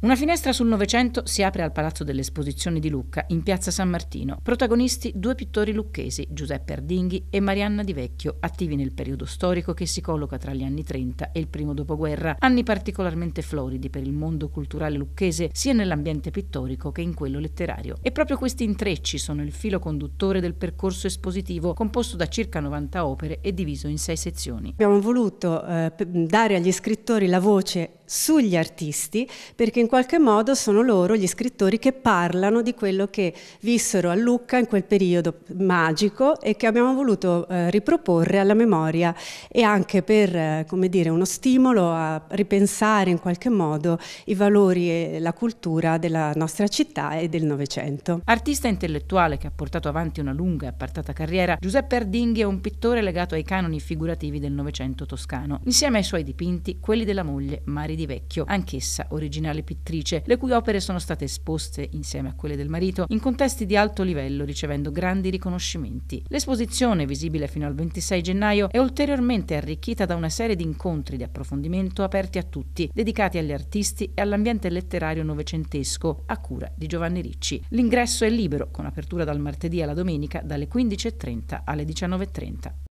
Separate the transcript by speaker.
Speaker 1: Una finestra sul Novecento si apre al Palazzo delle Esposizioni di Lucca, in piazza San Martino. Protagonisti due pittori lucchesi, Giuseppe Ardinghi e Marianna Di Vecchio, attivi nel periodo storico che si colloca tra gli anni 30 e il primo dopoguerra, anni particolarmente floridi per il mondo culturale lucchese sia nell'ambiente pittorico che in quello letterario. E proprio questi intrecci sono il filo conduttore del percorso espositivo, composto da circa 90 opere e diviso in sei sezioni.
Speaker 2: Abbiamo voluto eh, dare agli scrittori la voce sugli artisti, perché in qualche modo sono loro gli scrittori che parlano di quello che vissero a Lucca in quel periodo magico e che abbiamo voluto eh, riproporre alla memoria e anche per eh, come dire, uno stimolo a ripensare in qualche modo i valori e la cultura della nostra città e del Novecento. Artista intellettuale che ha portato
Speaker 1: avanti una lunga e appartata carriera, Giuseppe Ardinghi è un pittore legato ai canoni figurativi del Novecento toscano, insieme ai suoi dipinti, quelli della moglie Maria di Vecchio, anch'essa originale pittrice, le cui opere sono state esposte, insieme a quelle del marito, in contesti di alto livello, ricevendo grandi riconoscimenti. L'esposizione, visibile fino al 26 gennaio, è ulteriormente arricchita da una serie di incontri di approfondimento aperti a tutti, dedicati agli artisti e all'ambiente letterario novecentesco, a cura di Giovanni Ricci. L'ingresso è libero, con apertura dal martedì alla domenica, dalle 15.30 alle 19.30.